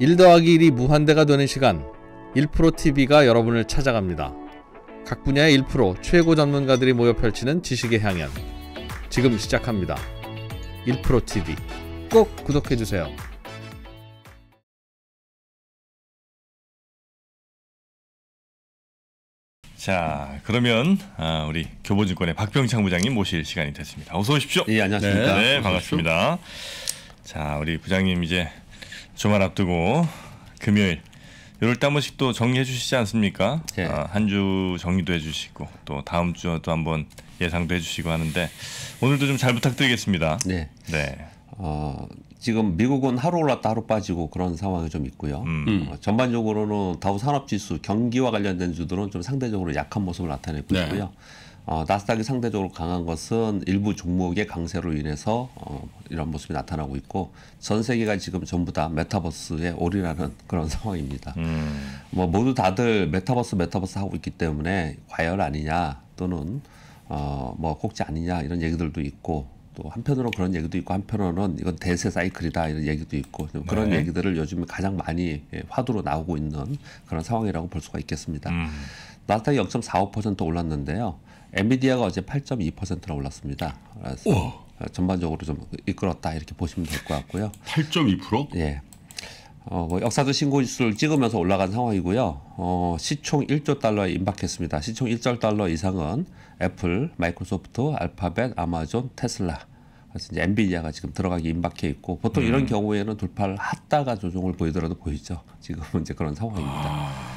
1 더하기 1이 무한대가 되는 시간 1프로TV가 여러분을 찾아갑니다. 각 분야의 1 최고 전문가들이 모여 펼치는 지식의 향연 지금 시작합니다. 1프로TV 꼭 구독해주세요. 자, 그러면 아, 우리 교보증권의 박병창 부장님 모실 시간이 됐습니다. 어서 오십시오. 예, 안녕하십니까. 네, 네 반갑습니다. 자, 우리 부장님 이제 주말 앞두고 금요일 이럴 때한 번씩 또 정리해 주시지 않습니까? 예. 아, 한주 정리도 해주시고 또 다음 주도 한번 예상도 해주시고 하는데 오늘도 좀 잘 부탁드리겠습니다. 네. 네. 어, 지금 미국은 하루 올랐다 하루 빠지고 그런 상황이 좀 있고요. 음. 어, 전반적으로는 다우 산업지수 경기와 관련된 주들은 좀 상대적으로 약한 모습을 나타내고 네. 있고요. 어, 나스닥이 상대적으로 강한 것은 일부 종목의 강세로 인해서 어, 이런 모습이 나타나고 있고 전 세계가 지금 전부 다 메타버스에 올이라는 그런 상황입니다. 음. 뭐 모두 다들 메타버스 메타버스 하고 있기 때문에 과열 아니냐 또는 어, 뭐 꼭지 아니냐 이런 얘기들도 있고 또 한편으로 그런 얘기도 있고 한편으로는 이건 대세 사이클이다 이런 얘기도 있고 그런 네. 얘기들을 요즘 에 가장 많이 예, 화두로 나오고 있는 그런 상황이라고 볼 수가 있겠습니다. 음. 나스닥이 0.45% 올랐는데요. 엔비디아가 어제 8.2%나 올랐습니다. 그래서 우와. 어, 전반적으로 좀 이끌었다 이렇게 보시면 될 것 같고요. 8.2%? 예. 어, 뭐 역사적 신고지수를 찍으면서 올라간 상황이고요. 어, 시총 1조 달러에 임박했습니다. 시총 1조 달러 이상은 애플, 마이크로소프트, 알파벳, 아마존, 테슬라. 그래서 이제 엔비디아가 지금 들어가기 임박해 있고 보통 음. 이런 경우에는 돌파를 했다가 조정을 보이더라도 보이죠. 지금은 이제 그런 상황입니다. 아.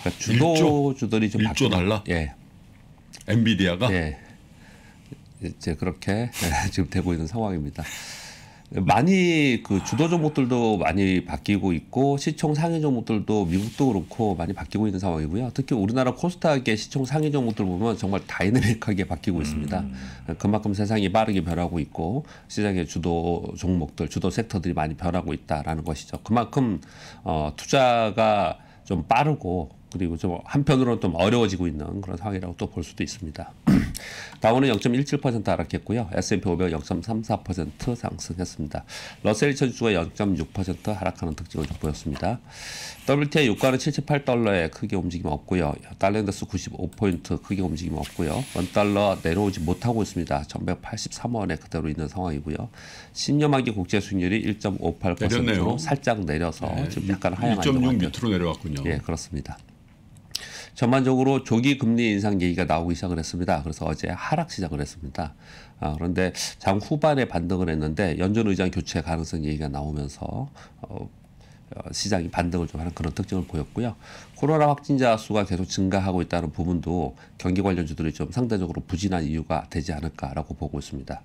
그러니까 주도주들이 좀 1조 달러? 예. 엔비디아가 예. 이제 그렇게 예, 지금 되고 있는 상황입니다. 많이 그 주도 종목들도 많이 바뀌고 있고 시총 상위 종목들도 미국도 그렇고 많이 바뀌고 있는 상황이고요. 특히 우리나라 코스닥의 시총 상위 종목들 보면 정말 다이내믹하게 바뀌고 있습니다. 음. 그만큼 세상이 빠르게 변하고 있고 시장의 주도 종목들, 주도 섹터들이 많이 변하고 있다라는 것이죠. 그만큼 어, 투자가 좀 빠르고 그리고 좀 한편으로는 좀 어려워지고 있는 그런 상황이라고 또 볼 수도 있습니다. 다우는 0.17% 하락했고요. S&P 500 0.34% 상승했습니다. 러셀 2000주가 0.6% 하락하는 특징을 보였습니다. WTI 유가는 78달러에 크게 움직임 없고요. 달러인더스 95포인트 크게 움직임 없고요. 원달러 내려오지 못하고 있습니다. 1183원에 그대로 있는 상황이고요. 10년 기 국제 수익률이 1.58%로 살짝 내려서 네, 지금 약간 하향한 1.6 밑으로 내려왔군요. 예, 그렇습니다. 전반적으로 조기 금리 인상 얘기가 나오기 시작을 했습니다. 그래서 어제 하락 시작을 했습니다. 아, 그런데 장 후반에 반등을 했는데 연준 의장 교체 가능성 얘기가 나오면서 어, 어, 시장이 반등을 좀 하는 그런 특징을 보였고요. 코로나 확진자 수가 계속 증가하고 있다는 부분도 경기 관련주들이 좀 상대적으로 부진한 이유가 되지 않을까라고 보고 있습니다.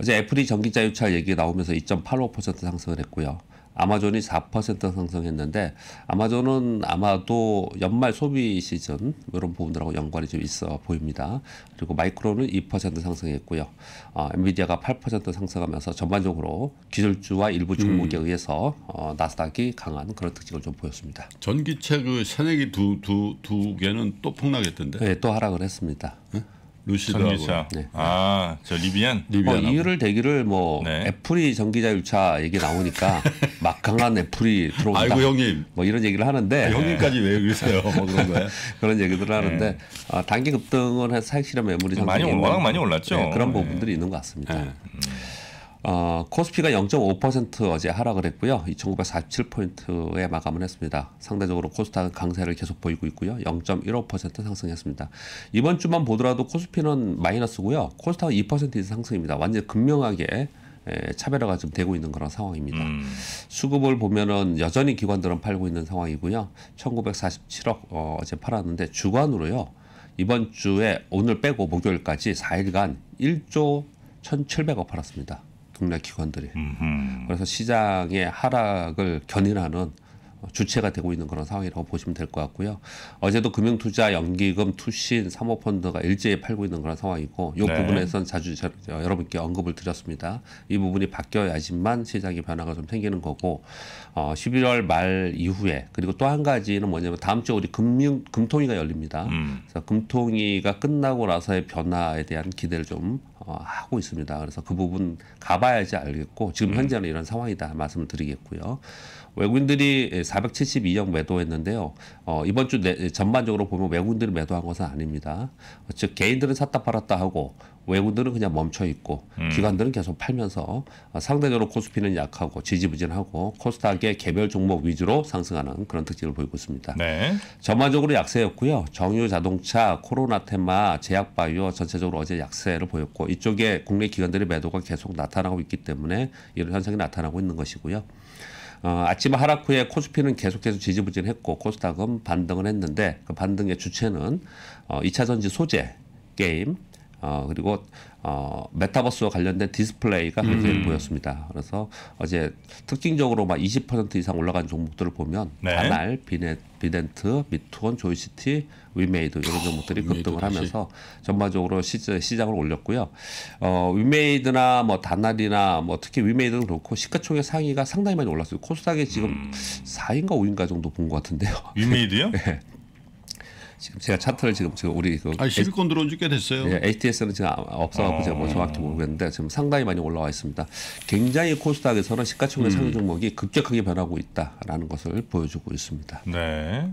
어제 애플이 전기자율차 얘기 나오면서 2.85% 상승을 했고요. 아마존이 4% 상승했는데 아마존은 아마도 연말 소비 시즌 이런 부분들하고 연관이 좀 있어 보입니다. 그리고 마이크론은 2% 상승했고요. 어, 엔비디아가 8% 상승하면서 전반적으로 기술주와 일부 종목에 음. 의해서 어, 나스닥이 강한 그런 특징을 좀 보였습니다. 전기차 그 새내기 두두 두 개는 또 폭락했던데? 네, 또 하락을 했습니다. 응? 네? 루시드하 전기차. 네. 아, 저 리비안. 리비안. 어, 이유를 대기를 뭐 네. 애플이 전기자유차 얘기 나오니까 막 강한 애플이 들어온다. 아이고 형님. 뭐 이런 얘기를 하는데. 아, 형님까지 왜 그러세요? 뭐 그런 거예요? 그런 얘기들을 하는데 네. 아, 단기 급등은 사실은 매물이 많이 올, 워 많이 올랐죠. 네, 그런 네. 부분들이 있는 것 같습니다. 네. 음. 어, 코스피가 0.5% 어제 하락을 했고요. 2,947포인트에 마감을 했습니다. 상대적으로 코스닥은 강세를 계속 보이고 있고요. 0.15% 상승했습니다. 이번 주만 보더라도 코스피는 마이너스고요. 코스닥은 2% 이상 상승입니다. 완전 히 극명하게 예, 차별화가 좀 되고 있는 그런 상황입니다. 음. 수급을 보면은 여전히 기관들은 팔고 있는 상황이고요. 1947억 어, 어제 팔았는데 주관으로요 이번 주에 오늘 빼고 목요일까지 4일간 1조 1,700억 팔았습니다. 국내 기관들이 음흠. 그래서 시장의 하락을 견인하는 주체가 되고 있는 그런 상황이라고 보시면 될 것 같고요. 어제도 금융투자, 연기금, 투신, 사모펀드가 일제히 팔고 있는 그런 상황이고 이 네. 부분에선 자주 저, 여러분께 언급을 드렸습니다. 이 부분이 바뀌어야지만 시장의 변화가 좀 생기는 거고 어, 11월 말 이후에 그리고 또 한 가지는 뭐냐면 다음 주에 우리 금융 금통위가 열립니다. 음. 그래서 금통위가 끝나고 나서의 변화에 대한 기대를 좀 어, 하고 있습니다. 그래서 그 부분 가봐야지 알겠고 지금 음. 현재는 이런 상황이다 말씀을 드리겠고요. 외국인들이 472억 매도했는데요. 어, 이번 주 내, 전반적으로 보면 외국인들이 매도한 것은 아닙니다. 즉 개인들은 샀다 팔았다 하고 외국인들은 그냥 멈춰 있고 음. 기관들은 계속 팔면서 어, 상대적으로 코스피는 약하고 지지부진하고 코스닥의 개별 종목 위주로 상승하는 그런 특징을 보이고 있습니다. 네. 전반적으로 약세였고요. 정유, 자동차, 코로나 테마, 제약바이오 전체적으로 어제 약세를 보였고 이쪽에 국내 기관들의 매도가 계속 나타나고 있기 때문에 이런 현상이 나타나고 있는 것이고요. 어, 아침 하락 후에 코스피는 계속해서 지지부진했고 코스닥은 반등을 했는데 그 반등의 주체는 어, 2차 전지 소재 게임 어, 그리고 어, 메타버스와 관련된 디스플레이가 음. 굉장히 음. 보였습니다. 그래서 어제 특징적으로 막 20% 이상 올라간 종목들을 보면 네. 다날, 비네, 비덴트, 미투원, 조이시티, 위메이드 이런 아, 종목들이 급등을 하면서 전반적으로 시, 시장을 올렸고요. 어, 위메이드나 뭐 다날이나 뭐 특히 위메이드는 그렇고 시가총액 상위가 상당히 많이 올랐어요. 코스닥이 지금 음. 4인가 5인가 정도 본 것 같은데요. 위메이드요? 네. 지금 제가 차트를 지금 지금 우리 그 아, 10위권 들어온 지 꽤 됐어요. 예, HTS는 지금 아, 없어갖고 아. 제가 뭐 정확히 모르겠는데 지금 상당히 많이 올라와 있습니다. 굉장히 코스닥에서는 시가총액 음. 상위 종목이 급격하게 변하고 있다라는 것을 보여주고 있습니다. 네.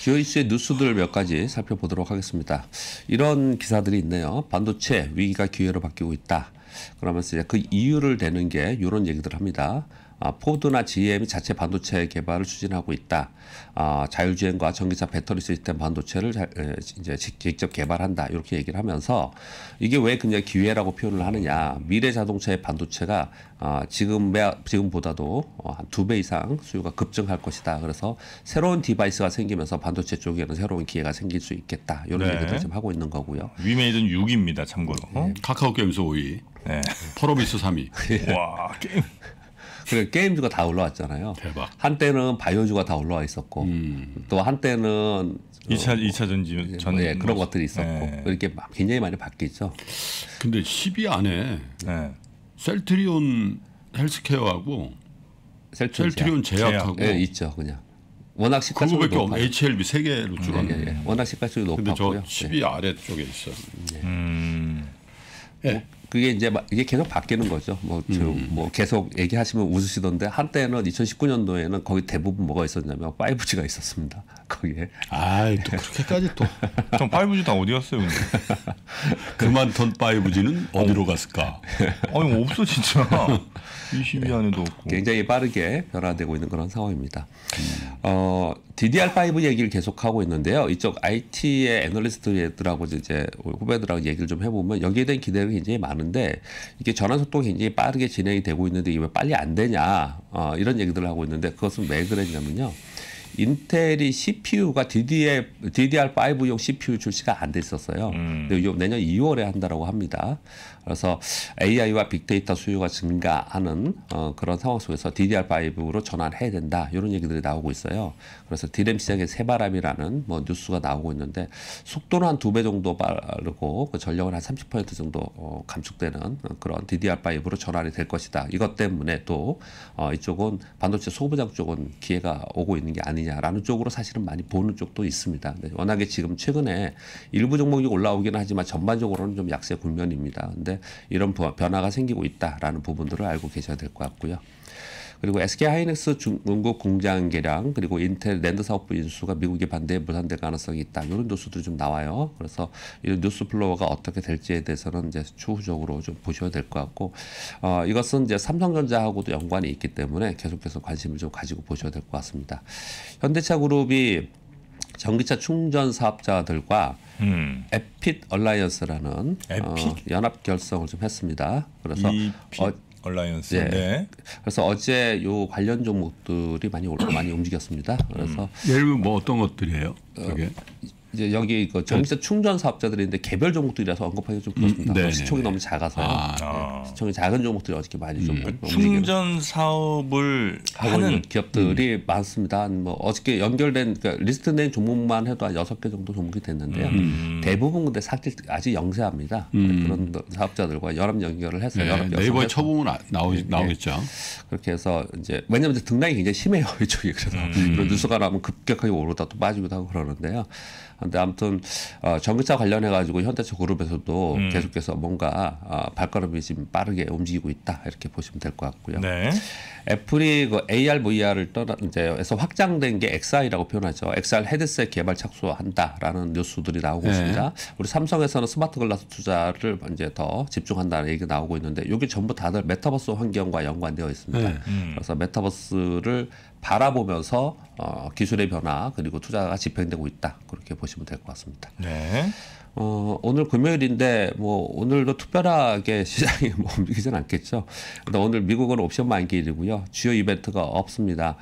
주요 이슈의 뉴스들몇 가지 살펴보도록 하겠습니다. 이런 기사들이 있네요. 반도체 위기가 기회로 바뀌고 있다. 그러면서 이제 그 이유를 대는 게 이런 얘기들 합니다. 아, 포드나 GM이 자체 반도체 개발을 추진하고 있다. 아, 자율주행과 전기차 배터리 시스템 반도체를 이제 직접 개발한다. 이렇게 얘기를 하면서 이게 왜 그냥 기회라고 표현을 하느냐. 미래 자동차의 반도체가 아, 지금 지금보다도 어, 두배 이상 수요가 급증할 것이다. 그래서 새로운 디바이스가 생기면서 반도체 쪽에는 새로운 기회가 생길 수 있겠다. 이런 네. 얘기를 지금 하고 있는 거고요. 위메이든 6위입니다. 참고로. 예. 네. 카카오 게임스 5위. 네. 펄어비스 3위. 와 게임. 그리고 게임즈가다 올라왔잖아요. 대박. 한때는 바이오주가 다 올라와 있었고 음. 또 한때는 2차 2차 어, 전지 뭐, 예, 전 뭐, 예, 그런 것들이 있었고 네. 이렇게 굉장히 많이 바뀌죠. 근데 10위 안에 네. 셀트리온 헬스케어하고 셀트리온, 셀트리온 제약. 하고 예, 있죠 그냥. 워낙 시가총액 높아 HLB 세 개로 음, 줄었네. 예, 예. 워낙 시가총액 높았고요. 근데 저 10위 아래 쪽에 있어요. 예. 음. 예. 뭐, 그게 이제 이게 계속 바뀌는 거죠. 뭐, 음. 음. 뭐 계속 얘기하시면 웃으시던데 한때는 2019년도에는 거의 대부분 뭐가 있었냐면 5G가 있었습니다. 거기에. 아, 또 그렇게까지 또. 전 5G 다어디갔어요 근데. 그만 던 5G는 어디로 갔을까? 어, 아니 없어 진짜. 2 0년에도 없고. 굉장히 빠르게 변화되고 있는 그런 상황입니다. 음. 어 DDR5 얘기를 계속하고 있는데요. 이쪽 IT의 애널리스트들하고 이제 후배들하고 얘기를 좀 해보면 여기에 대한 기대가 굉장히 많은데 이게 전환 속도가 굉장히 빠르게 진행이 되고 있는데 이게 왜 빨리 안 되냐 어, 이런 얘기들을 하고 있는데 그것은 왜 그랬냐면요. 인텔이 CPU가 DDR, DDR5용 CPU 출시가 안 됐었어요. 음. 근데 내년 2월에 한다라고 합니다. 그래서 AI와 빅데이터 수요가 증가하는 어, 그런 상황 속에서 DDR5로 전환해야 된다. 이런 얘기들이 나오고 있어요. 그래서 디램 시장의 새바람이라는 뭐 뉴스가 나오고 있는데 속도는 한 두 배 정도 빠르고 그 전력은 한 30% 정도 어, 감축되는 그런 DDR5로 전환이 될 것이다. 이것 때문에 또 어, 이쪽은 반도체 소부장 쪽은 기회가 오고 있는 게 아니 아니냐라는 쪽으로 사실은 많이 보는 쪽도 있습니다. 워낙에 지금 최근에 일부 종목이 올라오긴 하지만 전반적으로는 좀 약세 국면입니다. 근데 이런 변화가 생기고 있다라는 부분들을 알고 계셔야 될 것 같고요. 그리고 SK 하이닉스 중국 공장 개량 그리고 인텔 랜드 사업부 인수가 미국에 반대에 무산될 가능성이 있다. 이런 뉴스들이 좀 나와요. 그래서 이런 뉴스 플로어가 어떻게 될지에 대해서는 이제 추후적으로 좀 보셔야 될 것 같고 어, 이것은 이제 삼성전자하고도 연관이 있기 때문에 계속해서 관심을 좀 가지고 보셔야 될 것 같습니다. 현대차 그룹이 전기차 충전 사업자들과 음. 에핏 얼라이언스라는 에픽? 어, 연합 결성을 좀 했습니다. 그래서 어, 얼라이언스. 네. 예. 네. 그래서 어제 요 관련 종목들이 많이 올라 많이 움직였습니다. 그래서 음. 예를 들면 뭐 어떤 것들이에요? 어, 그게? 어, 이제 여기 그전기차 네. 충전 사업자들인데 개별 종목들이라서 언급하기 가좀 그렇습니다. 음, 네, 네, 시청이 너무 작아서 아, 아, 네. 시청이 작은 종목들이 어저께 많이 좀움 음. 충전 사업을 하는 기업들이 음. 많습니다. 뭐 어저께 연결된 그러니까 리스트된 종목만 해도 한 여섯 개 정도 종목이 됐는데요. 음. 대부분 근데 사실 아직 영세합니다. 음. 그런 사업자들과 여러 연결을 해서 네, 여러 네이버에 쳐보은 아, 나오, 나오겠죠. 그렇게 해서 이제 왜냐하면 이제 등락이 굉장히 심해요 이쪽이 그래서 그런 뉴스가 나면 급격하게 오르다 또 빠지기도 하고 그러는데요. 근데 아무튼 어, 전기차 관련해 가지고 현대차 그룹에서도 음. 계속해서 뭔가 어, 발걸음이 지금 빠르게 움직이고 있다 이렇게 보시면 될 것 같고요. 네. 애플이 그 AR, VR을 떠나 이제에서 확장된 게 XR이라고 표현하죠. XR 헤드셋 개발 착수한다라는 뉴스들이 나오고 네. 있습니다. 우리 삼성에서는 스마트 글라스 투자를 이제 더 집중한다는 얘기가 나오고 있는데 이게 전부 다들 메타버스 환경과 연관되어 있습니다. 네. 음. 그래서 메타버스를 바라보면서 어, 기술의 변화 그리고 투자가 집행되고 있다 그렇게 보시면 될 것 같습니다. 네. 어, 오늘 금요일인데 뭐 오늘도 특별하게 시장이 뭐 움직이진 않겠죠. 근데 오늘 미국은 옵션 만기일이고요. 주요 이벤트가 없습니다.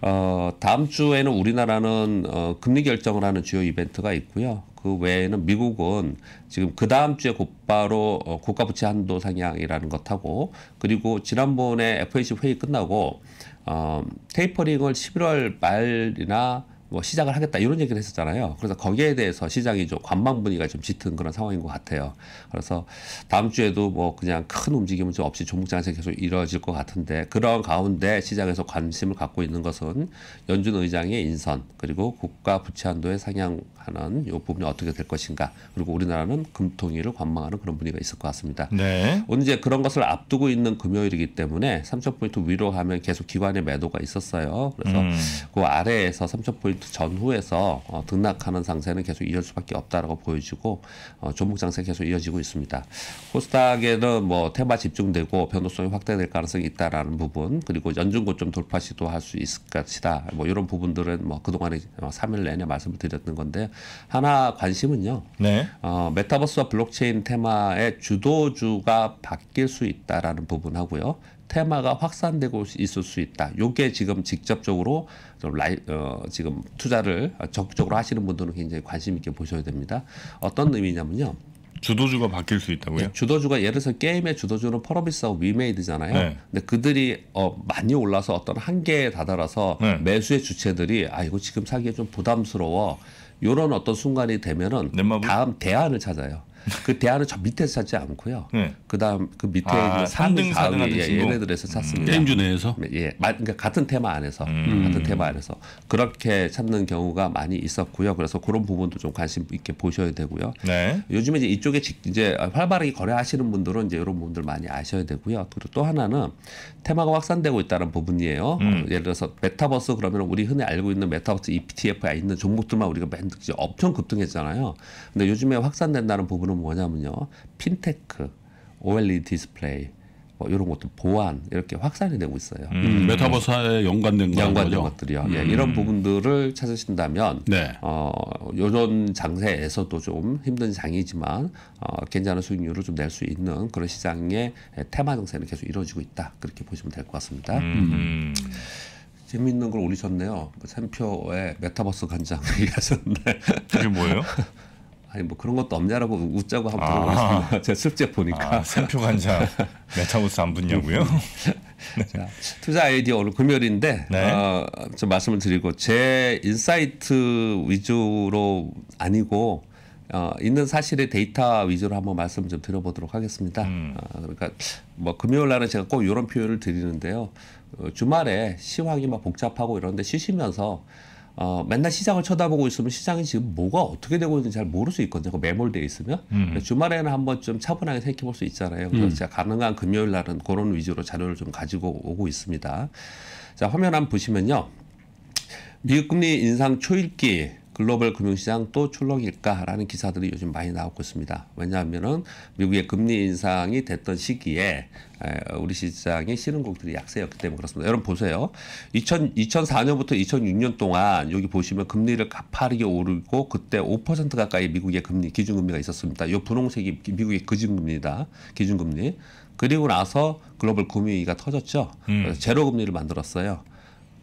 어, 다음 주에는 우리나라는 어, 금리 결정을 하는 주요 이벤트가 있고요. 그 외에는 미국은 지금 그 다음 주에 곧바로 어, 국가부채 한도 상향이라는 것하고 그리고 지난번에 FOMC 회의 끝나고 어, 테이퍼링을 11월 말이나 뭐 시작을 하겠다 이런 얘기를 했었잖아요. 그래서 거기에 대해서 시장이 좀 관망 분위기가 좀 짙은 그런 상황인 것 같아요. 그래서 다음 주에도 뭐 그냥 큰 움직임은 좀 없이 종목장에서 계속 이루어질 것 같은데 그런 가운데 시장에서 관심을 갖고 있는 것은 연준 의장의 인선 그리고 국가 부채 한도의 상향 하는 이 부분이 어떻게 될 것인가 그리고 우리나라는 금통위를 관망하는 그런 분위기가 있을 것 같습니다. 네. 오늘 이제 그런 것을 앞두고 있는 금요일이기 때문에 3천 포인트 위로 하면 계속 기관의 매도가 있었어요. 그래서 음. 그 아래에서 3천 포인트 전후에서 어, 등락하는 상세는 계속 이어질 수밖에 없다라고 보여지고 어, 종목 장세 계속 이어지고 있습니다. 코스닥에는 뭐 테마 집중되고 변동성이 확대될 가능성이 있다라는 부분 그리고 연중 고점 돌파 시도할 수 있을 것이다. 뭐 이런 부분들은 뭐 그동안에 3일 어, 내내 말씀을 드렸던 건데 하나 관심은요. 네. 어, 메타버스와 블록체인 테마의 주도주가 바뀔 수 있다라는 부분하고요. 테마가 확산되고 있을 수 있다. 요게 지금 직접적으로 좀 라이, 어, 지금 투자를 적극적으로 하시는 분들은 굉장히 관심 있게 보셔야 됩니다. 어떤 의미냐면요. 주도주가 바뀔 수 있다고요? 네, 주도주가 예를 들어서 게임의 주도주는 퍼러비스하고 위메이드잖아요. 네. 근데 그들이 어, 많이 올라서 어떤 한계에 다다라서 네. 매수의 주체들이 아 이거 지금 사기에 좀 부담스러워. 이런 어떤 순간이 되면은 다음 대안을 찾아요. 그 대안은 저 밑에서 찾지 않고요. 네. 그다음 그 밑에 아, 3등, 4등 예, 친구. 얘네들에서 찾습니다. 게임주 내에서? 네, 예, 아, 그러니까 같은 테마 안에서 음. 같은 테마 안에서 그렇게 찾는 경우가 많이 있었고요. 그래서 그런 부분도 좀 관심 있게 보셔야 되고요. 네. 요즘에 이제 이쪽에 이제 활발하게 거래하시는 분들은 이제 이런 분들 많이 아셔야 되고요. 그리고 또 하나는 테마가 확산되고 있다는 부분이에요. 음. 어, 예를 들어서 메타버스 그러면 우리 흔히 알고 있는 메타버스 ETF에 있는 종목들만 우리가 맨 엄청 급등했잖아요. 근데 요즘에 확산된다는 부분은 주로 뭐냐면요. 핀테크, OLED 디스플레이, 뭐 이런 것도 보안 이렇게 확산이 되고 있어요. 음, 음. 메타버스에 연관된 연관된 거죠? 것들이요. 예, 음. 예, 이런 부분들을 찾으신다면 네. 어, 이런 장세에서도 좀 힘든 장이지만 어, 괜찮은 수익률을 좀 낼 수 있는 그런 시장의 테마 장세는 계속 이루어지고 있다 그렇게 보시면 될 것 같습니다. 음. 음. 재미있는 걸 올리셨네요. 뭐 샘표의 메타버스 간장 얘기하셨는데. 그게 뭐예요? 아니 뭐 그런 것도 없냐라고 웃자고 한번 물어보습니다 아. 제가 실제 보니까 아, 표간 메타버스 안 붙냐고요? 네. 자, 투자 아이디어 오늘 금요일인데 네. 어, 좀 말씀을 드리고 제 인사이트 위주로 아니고 어, 있는 사실의 데이터 위주로 한번 말씀 좀 드려보도록 하겠습니다. 음. 어, 그러니까 뭐 금요일 날은 제가 꼭 이런 표현을 드리는데요. 어, 주말에 시황이 막 복잡하고 이런데 쉬시면서 어, 맨날 시장을 쳐다보고 있으면 시장이 지금 뭐가 어떻게 되고 있는지 잘 모를 수 있거든요. 그 매몰되어 있으면 음. 주말에는 한번 좀 차분하게 생각해볼 수 있잖아요. 그래서 음. 제가 가능한 금요일 날은 그런 위주로 자료를 좀 가지고 오고 있습니다. 자 화면 한번 보시면요, 미국 금리 인상 초읽기 글로벌 금융시장 또 출렁일까라는 기사들이 요즘 많이 나오고 있습니다. 왜냐하면 미국의 금리 인상이 됐던 시기에 우리 시장의 신흥국들이 약세였기 때문에 그렇습니다. 여러분 보세요. 2000, 2004년부터 2006년 동안 여기 보시면 금리를 가파르게 오르고 그때 5% 가까이 미국의 금리 기준금리가 있었습니다. 이 분홍색이 미국의 기준금리다. 기준금리. 그리고 나서 글로벌 금융위기가 터졌죠. 음. 제로 금리를 만들었어요.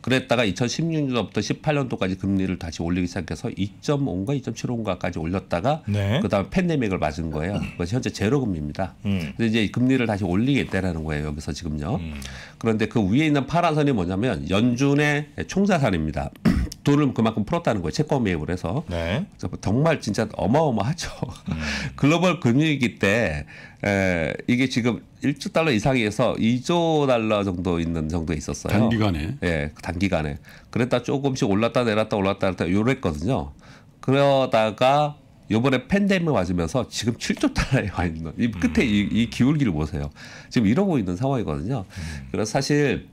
그랬다가 2016년부터 18년도까지 금리를 다시 올리기 시작해서 2.5인가 2.75인가까지 올렸다가 네. 그다음 에 팬데믹을 맞은 거예요. 음. 그래서 현재 제로 금리입니다. 음. 근데 이제 금리를 다시 올리겠다라는 거예요. 여기서 지금요. 음. 그런데 그 위에 있는 파란 선이 뭐냐면 연준의 총자산입니다. 돈을 그만큼 풀었다는 거예요. 채권 매입을 해서. 네. 정말 진짜 어마어마하죠. 음. 글로벌 금융위기 때 에, 예, 이게 지금 1조 달러 이상에서 2조 달러 정도 있는 정도에 있었어요. 단기간에. 예, 단기간에. 그랬다 조금씩 올랐다 내렸다 올랐다 내렸다 요랬거든요. 그러다가 요번에 팬데믹 맞으면서 지금 7조 달러에 와 있는 이 음. 끝에 음. 이, 이 기울기를 보세요. 지금 이러고 있는 상황이거든요. 음. 그래서 사실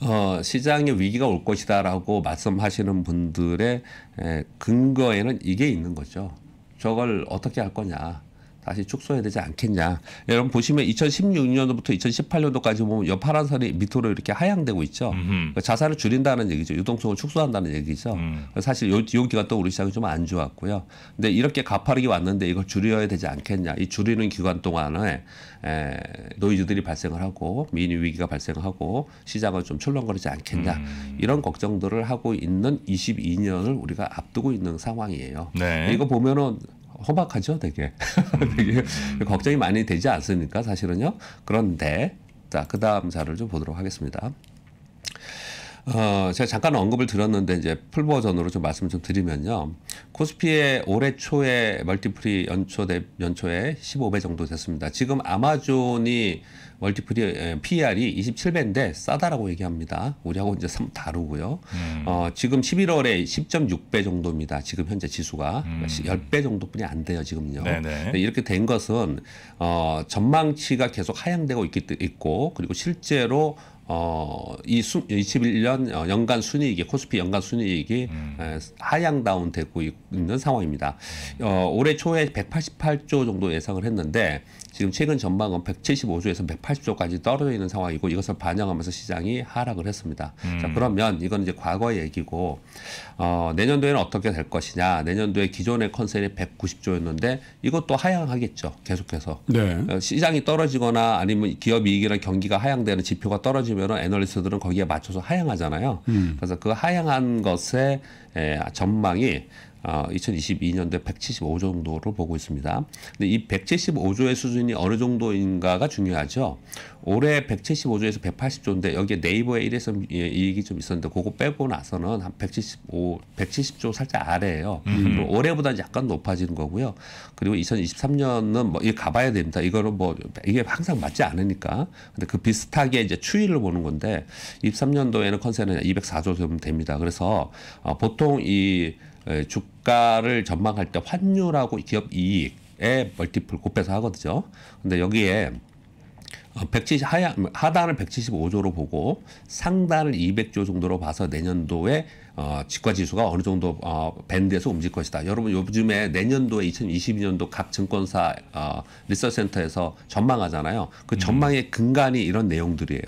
어, 시장에 위기가 올 것이다라고 말씀하시는 분들의 에, 예, 근거에는 이게 있는 거죠. 저걸 어떻게 할 거냐. 다시 축소해야 되지 않겠냐. 여러분 보시면 2016년부터 2018년도까지 보면 옆 파란 선이 밑으로 이렇게 하향되고 있죠. 그러 자산을 줄인다는 얘기죠. 유동성을 축소한다는 얘기죠. 음. 그 사실 요, 요 기간 또 우리 시장이 좀 안 좋았고요. 근데 이렇게 가파르게 왔는데 이걸 줄여야 되지 않겠냐. 이 줄이는 기간 동안에 에, 노이즈들이 발생을 하고 미니 위기가 발생하고 시장을 좀 출렁거리지 않겠냐. 음. 이런 걱정들을 하고 있는 22년을 우리가 앞두고 있는 상황이에요. 네. 이거 보면은 호박하죠, 되게. 음. 되게 걱정이 많이 되지 않습니까, 사실은요. 그런데 자, 그 다음 자를좀 보도록 하겠습니다. 어, 제가 잠깐 언급을 드렸는데 이제 풀 버전으로 좀 말씀 을좀 드리면요. 코스피의 올해 초에 멀티플이 연초 대, 연초에 15배 정도 됐습니다. 지금 아마존이 멀티플이 예, PER이 27배인데 싸다라고 얘기합니다. 우리하고 이제 좀 다르고요. 음. 어, 지금 11월에 10.6배 정도입니다. 지금 현재 지수가 그러니까 음. 10배 정도뿐이 안 돼요. 지금요. 네네. 네. 이렇게 된 것은 어, 전망치가 계속 하향되고 있기, 있고 그리고 실제로 어, 이 수, 21년 어, 연간 순이익이 코스피 연간 순이익이 음. 하향 다운 되고 있는 상황입니다. 어, 올해 초에 188조 정도 예상을 했는데 지금 최근 전망은 175조에서 180조까지 떨어져 있는 상황이고 이것을 반영하면서 시장이 하락을 했습니다. 음. 자, 그러면 이건 이제 과거의 얘기고 어, 내년도에는 어떻게 될 것이냐. 내년도에 기존의 컨셉이 190조였는데 이것도 하향하겠죠. 계속해서. 네. 어, 시장이 떨어지거나 아니면 기업 이익이나 경기가 하향되는 지표가 떨어지 보시면 애널리스트들은 거기에 맞춰서 하향하잖아요. 음. 그래서 그 하향한 것의 에, 전망이 어, 2022년도 1 7 5 정도로 보고 있습니다. 근데 이 175조의 수준이 어느 정도인가가 중요하죠. 올해 175조에서 180조인데 여기에 네이버에일회서 이익이 좀 있었는데 그거 빼고 나서는 한 175, 170조 살짝 아래예요. 음. 뭐 올해보다 약간 높아지는 거고요. 그리고 2023년은 뭐 이게 가봐야 됩니다. 이거는 뭐 이게 항상 맞지 않으니까. 근데 그 비슷하게 이제 추이를 보는 건데 23년도에는 컨셉은 204조 정도 됩니다. 그래서 어, 보통 이 주가를 전망할 때 환율하고 기업 이익 에 멀티플 곱해서 하거든요. 근데 여기에 170 하야, 하단을 175조로 보고 상단을 200조 정도로 봐서 내년도에 어, 지과 지수가 어느 정도 어, 밴드에서 움직일 것이다. 여러분 요즘에 내년도에 2022년도 각 증권사 어, 리서치 센터에서 전망하잖아요. 그 음. 전망의 근간이 이런 내용들이에요.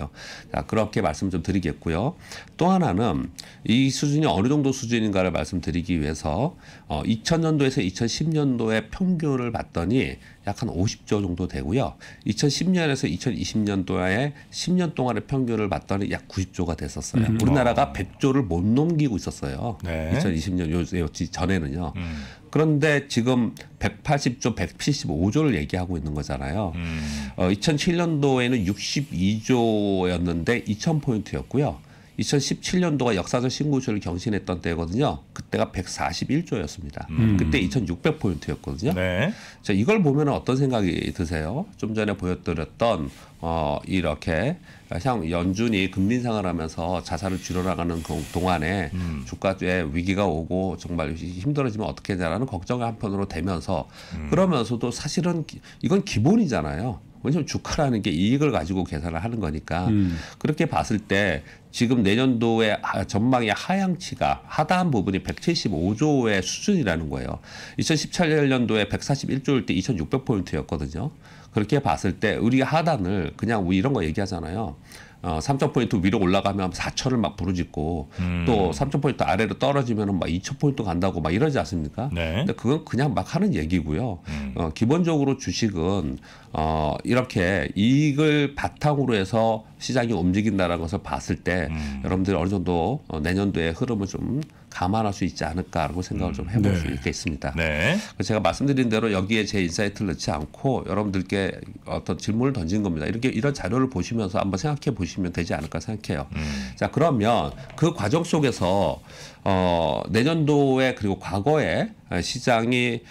자, 그렇게 말씀 좀 드리겠고요. 또 하나는 이 수준이 어느 정도 수준인가를 말씀드리기 위해서 어, 2000년도에서 2010년도의 평균을 봤더니 약한 50조 정도 되고요. 2010년에서 2020년도에 10년 동안의 평균을 봤더니 약 90조가 됐었어요. 음. 우리나라가 100조를 아. 못 넘기고 있었어요. 네. 2020년 요, 요 전에는요. 음. 그런데 지금 180조, 175조를 얘기하고 있는 거잖아요. 음. 어, 2007년도에는 62조였는데 2000포인트였고요. 2017년도가 역사적 신고조를 경신했던 때거든요. 그때가 141조였습니다. 음. 그때 2,600포인트였거든요. 네. 자, 이걸 보면 어떤 생각이 드세요? 좀 전에 보여드렸던 어, 이렇게 향 연준이 금리 상을 하면서 자산을 줄여나가는 그 동안에 음. 주가에 위기가 오고 정말 힘들어지면 어떻게 되냐라는 걱정이 한편으로 되면서 음. 그러면서도 사실은 이건 기본이잖아요. 왜냐하면 주가라는 게 이익을 가지고 계산을 하는 거니까 음. 그렇게 봤을 때 지금 내년도에 전망의 하향치가 하단 부분이 175조의 수준이라는 거예요. 2017년도에 141조일 때 2,600포인트였거든요. 그렇게 봤을 때 우리 하단을 그냥 뭐 이런 거 얘기하잖아요. 어, 3,000포인트 위로 올라가면 4천을 막 부르짖고 음. 또 3,000포인트 아래로 떨어지면 막 2,000포인트 간다고 막 이러지 않습니까? 네. 근데 그건 그냥 막 하는 얘기고요. 음. 어, 기본적으로 주식은 어, 이렇게 이익을 바탕으로 해서 시장이 움직인다라는 것을 봤을 때 음. 여러분들이 어느 정도 어, 내년도의 흐름을 좀 감안할 수 있지 않을까라고 생각을 좀 음, 해볼 네. 수 있겠습니다. 네. 제가 말씀드린 대로 여기에 제 인사이트를 넣지 않고 여러분들께 어떤 질문을 던진 겁니다. 이렇게 이런 자료를 보시면서 한번 생각해 보시면 되지 않을까 생각해요. 음. 자 그러면 그 과정 속에서 어, 내년도에 그리고 과거에 시장이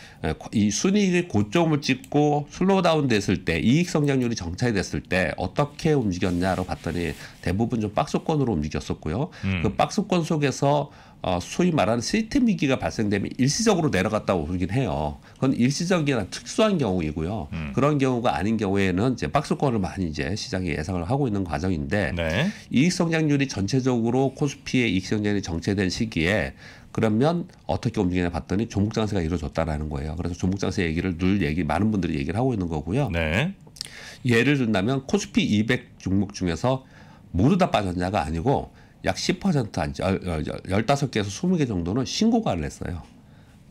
이 순이익의 고점을 찍고 슬로우다운 됐을 때 이익 성장률이 정착이 됐을 때 어떻게 움직였냐로 봤더니 대부분 좀 박스권으로 움직였었고요. 음. 그 박스권 속에서 어, 소위 말하는 시스템 위기가 발생되면 일시적으로 내려갔다고 보긴 해요. 그건 일시적이나 특수한 경우이고요. 음. 그런 경우가 아닌 경우에는 이제 박스권을 많이 이제 시장이 예상을 하고 있는 과정인데 네. 이익 성장률이 전체적으로 코스피의 이익 성장률이 정체된 시기에 그러면 어떻게 움직이냐 봤더니 종목 장세가 이루어졌다라는 거예요. 그래서 종목 장세 얘기를 늘 얘기 많은 분들이 얘기를 하고 있는 거고요. 네. 예를 든다면 코스피 200 종목 중에서 모두 다 빠졌냐가 아니고 약 10%한 15개에서 20개 정도는 신고가를 했어요.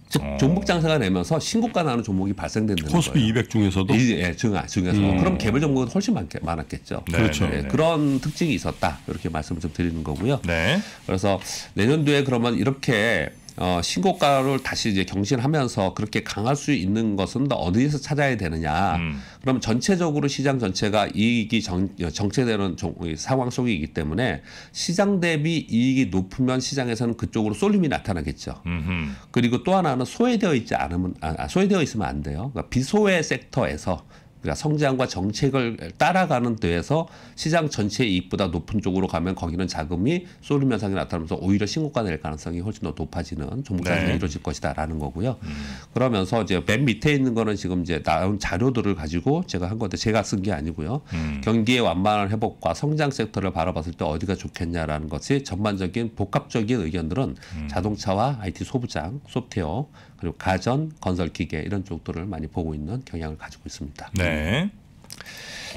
즉 어. 종목 장세가 내면서 신고가 나는 종목이 발생된다는 거예요. 코스피 200 중에서도 예, 증 중에서 음. 그럼 개별 종목은 훨씬 많게, 많았겠죠. 네, 그렇죠. 예, 네. 그런 특징이 있었다 이렇게 말씀을 좀 드리는 거고요. 네. 그래서 내년도에 그러면 이렇게 어, 신고가를 다시 이제 경신하면서 그렇게 강할 수 있는 것은 어디에서 찾아야 되느냐. 음. 그럼 전체적으로 시장 전체가 이익이 정, 체되는 상황 속이기 때문에 시장 대비 이익이 높으면 시장에서는 그쪽으로 쏠림이 나타나겠죠. 음흠. 그리고 또 하나는 소외되어 있지 않으면, 아, 소외되어 있으면 안 돼요. 그러니까 비소외 섹터에서 그러니까 성장과 정책을 따라가는 데에서 시장 전체 의 이익보다 높은 쪽으로 가면 거기는 자금이 쏠림 현상이 나타나면서 오히려 신고가 될 가능성이 훨씬 더 높아지는 종목 상이 네. 이루어질 것이다라는 거고요. 음. 그러면서 이제 맨 밑에 있는 거는 지금 이제 나온 자료들을 가지고 제가 한 건데 제가 쓴 게 아니고요. 음. 경기의 완만한 회복과 성장 섹터를 바라봤을 때 어디가 좋겠냐라는 것이 전반적인 복합적인 의견들은 음. 자동차와 IT 소부장, 소프트웨어 그리고 가전, 건설기계 이런 쪽들을 많이 보고 있는 경향을 가지고 있습니다. 네.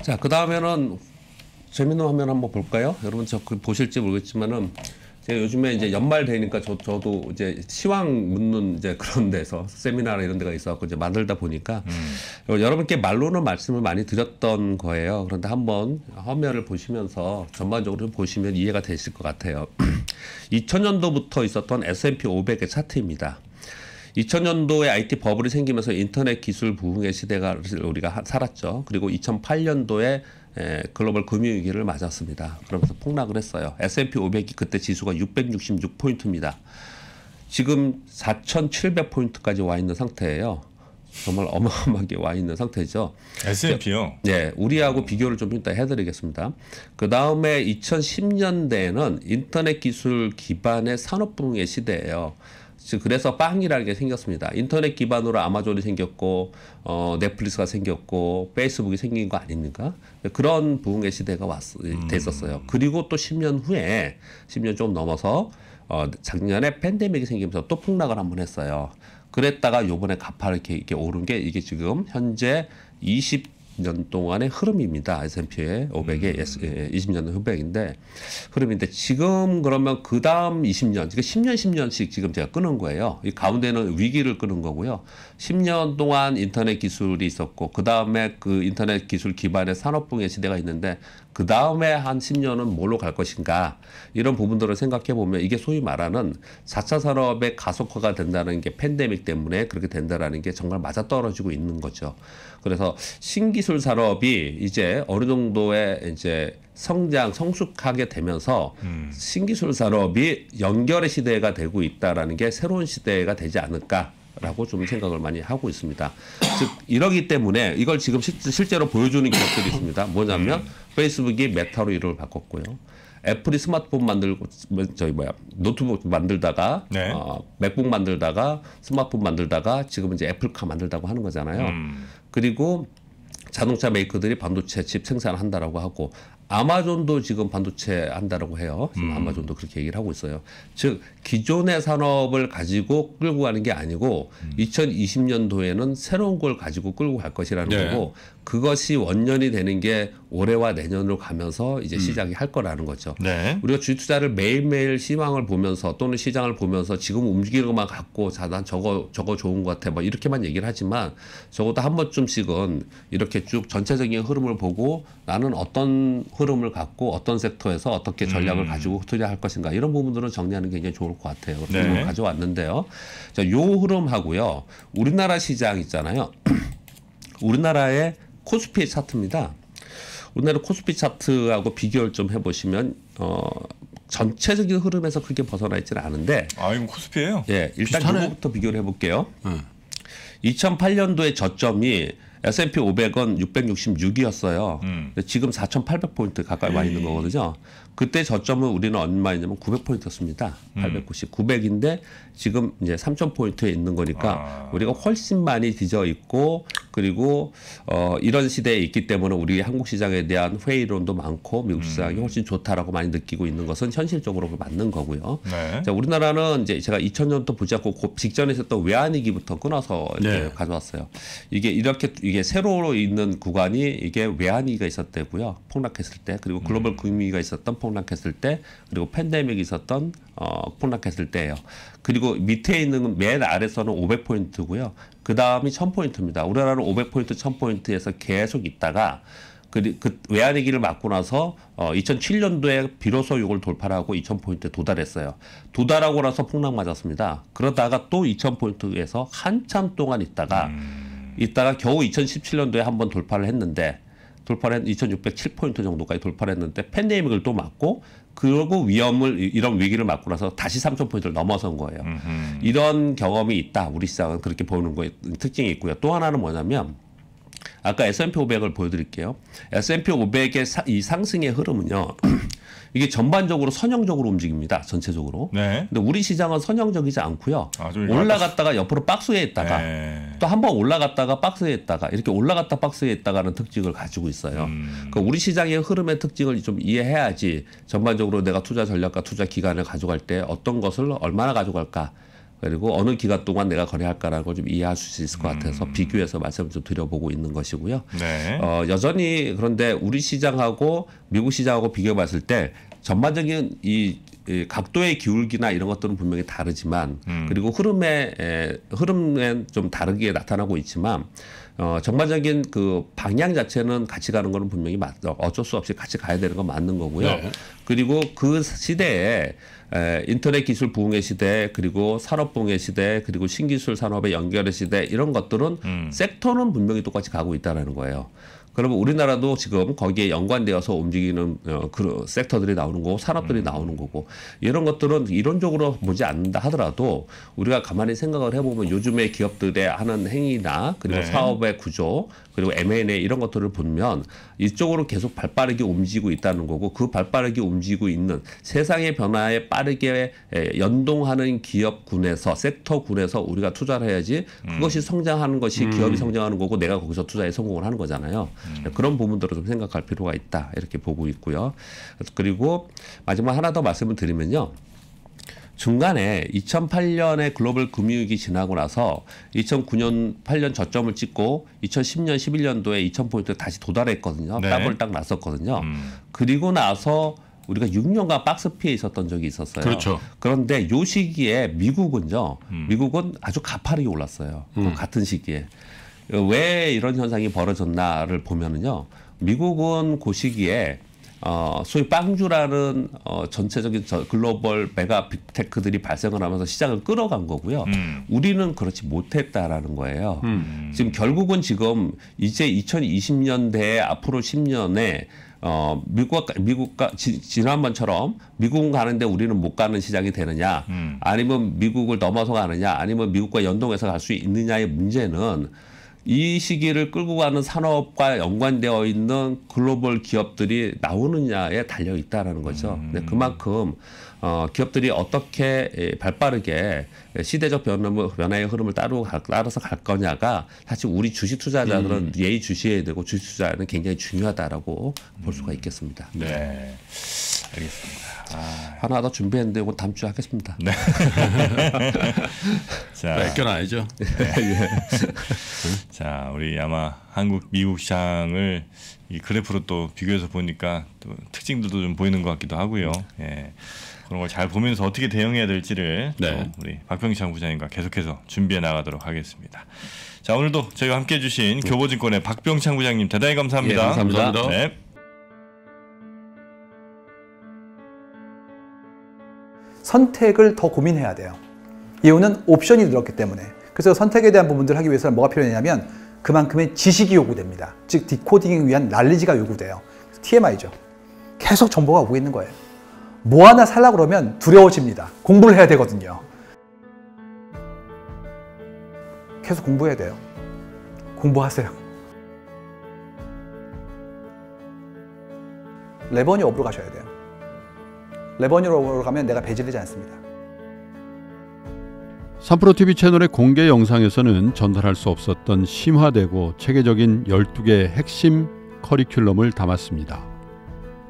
자, 그 다음에는 재밌는 화면 한번 볼까요? 여러분 저 그 보실지 모르겠지만은 제가 요즘에 이제 연말 되니까 저, 저도 이제 시황 묻는 이제 그런 데서 세미나나 이런 데가 있어갖고 이제 만들다 보니까 음. 여러분께 말로는 말씀을 많이 드렸던 거예요. 그런데 한번 화면을 보시면서 전반적으로 보시면 이해가 되실 것 같아요. 2000년도부터 있었던 S&P 500의 차트입니다. 2000년도에 IT 버블이 생기면서 인터넷 기술 부흥의 시대가 우리가 살았죠. 그리고 2008년도에 글로벌 금융위기를 맞았습니다. 그러면서 폭락을 했어요. S&P 500이 그때 지수가 666포인트입니다. 지금 4,700포인트까지 와 있는 상태예요. 정말 어마어마하게 와 있는 상태죠. S&P요? 네, 우리하고 비교를 좀 이따 해드리겠습니다. 그 다음에 2010년대에는 인터넷 기술 기반의 산업 부흥의 시대예요. 그래서 빵이라는 게 생겼습니다. 인터넷 기반으로 아마존이 생겼고 어, 넷플릭스가 생겼고 페이스북이 생긴 거 아닙니까? 그런 부흥의 시대가 왔, 예, 음. 됐었어요. 그리고 또 10년 후에 10년 좀 넘어서 어, 작년에 팬데믹이 생기면서 또 폭락을 한 번 했어요. 그랬다가 요번에 가파르게 이렇게 오른 게 이게 지금 현재 년 동안의 흐름입니다. S&P의 500의 음. 20년 예, 예, 흑백인데 흐름인데 지금 그러면 그 다음 20년, 그러니까 10년, 10년씩 지금 제가 끄는 거예요. 이 가운데는 위기를 끄는 거고요. 10년 동안 인터넷 기술이 있었고 그 다음에 그 인터넷 기술 기반의 산업붕의 시대가 있는데 그 다음에 한 10년은 뭘로 갈 것인가 이런 부분들을 생각해 보면 이게 소위 말하는 4차 산업의 가속화가 된다는 게 팬데믹 때문에 그렇게 된다라는 게 정말 맞아떨어지고 있는 거죠. 그래서 신기술 산업이 이제 어느 정도의 이제 성장 성숙하게 되면서 음. 신기술 산업이 연결의 시대가 되고 있다라는 게 새로운 시대가 되지 않을까 라고 좀 생각을 많이 하고 있습니다. 즉 이러기 때문에 이걸 지금 시, 실제로 보여주는 기업들이 있습니다. 뭐냐면 음. 페이스북이 메타로 이름을 바꿨고요. 애플이 스마트폰 만들고 저희 뭐야 노트북 만들다가 네. 어, 맥북 만들다가 스마트폰 만들다가 지금 이제 애플카 만들다고 하는 거잖아요. 음. 그리고 자동차 메이커들이 반도체 칩 생산한다라고 하고 아마존도 지금 반도체 한다라고 해요. 음. 아마존도 그렇게 얘기를 하고 있어요. 즉 기존의 산업을 가지고 끌고 가는 게 아니고 음. 2020년도에는 새로운 걸 가지고 끌고 갈 것이라는 네. 거고 그것이 원년이 되는 게 올해와 내년으로 가면서 이제 음. 시작이할 거라는 거죠. 네. 우리가 주식 투자를 매일매일 희망을 보면서 또는 시장을 보면서 지금 움직이는 것만 갖고 자, 난 저거, 저거 좋은 것 같아. 뭐 이렇게만 얘기를 하지만 적어도 한 번쯤씩은 이렇게 쭉 전체적인 흐름을 보고 나는 어떤 흐름을 갖고 어떤 섹터에서 어떻게 전략을 음. 가지고 투자할 것인가 이런 부분들은 정리하는 게 굉장히 좋을 것 같아요. 그래서 네. 가져왔는데요. 자, 요 흐름하고요. 우리나라 시장 있잖아요. 우리나라의 코스피 차트입니다. 오늘의 코스피 차트하고 비교를 좀 해보시면 어, 전체적인 흐름에서 크게 벗어나 있지는 않은데 아 이건 코스피예요? 예, 일단 이거부터 비교를 해볼게요. 네. 음. 2008년도의 저점이 S&P 500은 666이었어요. 음. 지금 4,800포인트 가까이 와 있는 거거든요. 그때 저점은 우리는 얼마였냐면 900포인트였습니다. 890, 음. 900인데 지금 이제 3,000포인트에 있는 거니까 아. 우리가 훨씬 많이 뒤져 있고 그리고 어, 이런 시대에 있기 때문에 우리 한국 시장에 대한 회의론도 많고 미국 시장이 음. 훨씬 좋다라고 많이 느끼고 있는 것은 현실적으로 맞는 거고요. 네. 자, 우리나라는 이제 제가 2000년도 보지 않고 그 직전에 있었던 외환위기부터 끊어서 이렇게 네. 가져왔어요. 이게 이렇게 이게 새로 있는 구간이 이게 외환위기가 있었대고요. 폭락했을 때 그리고 글로벌 음. 금융위기가 있었던 폭락했을 때 그리고 팬데믹이 있었던 어, 폭락했을 때예요. 그리고 밑에 있는 맨 아래서는 500포인트고요. 그 다음이 1000포인트입니다. 우리나라는 500포인트, 1000포인트에서 계속 있다가 그, 그 외환위기를 맞고 나서 어, 2007년도에 비로소 이걸 돌파하고 2000포인트에 도달했어요. 도달하고 나서 폭락 맞았습니다. 그러다가 또 2000포인트에서 한참 동안 있다가 음... 있다가 겨우 2017년도에 한번 돌파를 했는데 돌파를 2607포인트 정도까지 돌파를 했는데 팬데믹을 또 맞고 그러고 위험을 이런 위기를 맞고 나서 다시 3천 포인트를 넘어선 거예요. 음흠. 이런 경험이 있다. 우리 시장은 그렇게 보는 거의 특징이 있고요. 또 하나는 뭐냐면 아까 S&P 500을 보여드릴게요. S&P 500의 사, 이 상승의 흐름은요. 이게 전반적으로 선형적으로 움직입니다. 전체적으로. 네. 근데 우리 시장은 선형적이지 않고요. 아, 올라갔다가 옆으로 박스에 있다가 네. 또한 번 올라갔다가 박스에 있다가 이렇게 올라갔다 박스에 있다가는 특징을 가지고 있어요. 음... 그 우리 시장의 흐름의 특징을 좀 이해해야지 전반적으로 내가 투자 전략과 투자 기간을 가져갈 때 어떤 것을 얼마나 가져갈까 그리고 어느 기간 동안 내가 거래할까라고 좀이해할수 있을 것 같아서 음. 비교해서 말씀을 좀 드려보고 있는 것이고요. 네. 어, 여전히 그런데 우리 시장하고 미국 시장하고 비교해봤을 때 전반적인 이, 이 각도의 기울기나 이런 것들은 분명히 다르지만 음. 그리고 흐름에 에, 흐름엔 좀 다르게 나타나고 있지만 어, 전반적인 그 방향 자체는 같이 가는 거는 분명히 맞죠. 어쩔 수 없이 같이 가야 되는 건 맞는 거고요. 네. 그리고 그 시대에 에, 인터넷 기술 부흥의 시대 그리고 산업 부흥의 시대 그리고 신기술 산업의 연결의 시대 이런 것들은 음. 섹터는 분명히 똑같이 가고 있다라는 거예요. 그러면 우리나라도 지금 거기에 연관되어서 움직이는 어, 그 섹터들이 나오는 거고 산업들이 음. 나오는 거고 이런 것들은 이론적으로 보지 않는다 하더라도 우리가 가만히 생각을 해보면 요즘의 기업들의 하는 행위나 그리고 네. 사업의 구조 그리고 M&A 이런 것들을 보면 이쪽으로 계속 발빠르게 움직이고 있다는 거고 그 발빠르게 움직이고 있는 세상의 변화에 빠르게 연동하는 기업군에서 섹터군에서 우리가 투자를 해야지 음. 그것이 성장하는 것이 음. 기업이 성장하는 거고 내가 거기서 투자에 성공을 하는 거잖아요. 음. 그런 부분들을 좀 생각할 필요가 있다 이렇게 보고 있고요. 그리고 마지막 하나 더 말씀을 드리면요. 중간에 2008년에 글로벌 금융위기 지나고 나서 2009년 8년 저점을 찍고 2010년 11년도에 2000포인트 다시 도달했거든요. 네. 더블 딱 났었거든요. 음. 그리고 나서 우리가 6년간 박스 피해 있었던 적이 있었어요. 그렇죠. 그런데 요 시기에 미국은요, 음. 미국은 아주 가파르게 올랐어요. 음. 같은 시기에. 왜 이런 현상이 벌어졌나를 보면은요. 미국은 고시기에 그 어, 소위 빵주라는 어, 전체적인 저 글로벌 메가 빅테크들이 발생을 하면서 시장을 끌어간 거고요. 음. 우리는 그렇지 못했다라는 거예요. 음. 지금 결국은 지금 이제 2020년대 앞으로 10년에 어, 미국과, 미국과 지, 지난번처럼 미국은 가는데 우리는 못 가는 시장이 되느냐, 음. 아니면 미국을 넘어서 가느냐, 아니면 미국과 연동해서 갈 수 있느냐의 문제는 이 시기를 끌고 가는 산업과 연관되어 있는 글로벌 기업들이 나오느냐에 달려 있다라는 거죠. 음. 그만큼 어, 기업들이 어떻게 예, 발빠르게 예, 시대적 뭐 변화의 흐름을 따로 따라서 갈 거냐가 사실 우리 주식 투자자들은 음. 예의 주시해야 되고 주식 투자는 굉장히 중요하다라고 음. 볼 수가 있겠습니다. 네. 네, 알겠습니다. 아... 하나 더 준비했는데 이건 다음 주에 하겠습니다. 네. 자, 맡겨놔야죠. 네. 자, 우리 아마 한국 미국 시장을 이 그래프로 또 비교해서 보니까 또 특징들도 좀 보이는 것 같기도 하고요. 예. 그런 걸 잘 보면서 어떻게 대응해야 될지를 네. 우리 박 박병창 부장님과 계속해서 준비해 나가도록 하겠습니다. 자 오늘도 저희와 함께해 주신 네. 교보증권의 박병창 부장님 대단히 감사합니다. 예, 감사합니다. 네. 선택을 더 고민해야 돼요. 이유는 옵션이 늘었기 때문에. 그래서 선택에 대한 부분들 하기 위해서는 뭐가 필요하냐면 그만큼의 지식이 요구됩니다. 즉 디코딩을 위한 날리지가 요구돼요. TMI죠. 계속 정보가 오고 있는 거예요. 뭐 하나 살라 그러면 두려워집니다. 공부를 해야 되거든요. 계속 공부해야 돼요. 공부하세요. 레버니 업으로 가셔야 돼요. 레버니 업으로 가면 내가 배제되지 않습니다. 3프로TV 채널의 공개 영상에서는 전달할 수 없었던 심화되고 체계적인 12개의 핵심 커리큘럼을 담았습니다.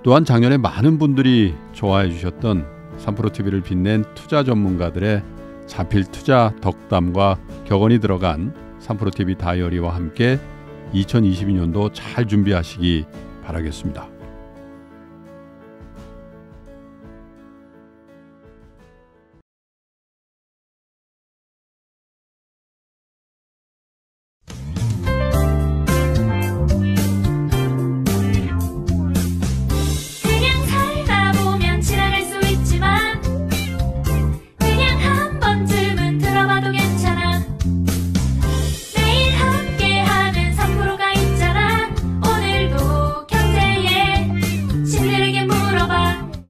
또한 작년에 많은 분들이 좋아해 주셨던 3프로TV를 빛낸 투자 전문가들의 자필 투자 덕담과 격언이 들어간 삼프로 TV 다이어리와 함께 2022년도 잘 준비하시기 바라겠습니다.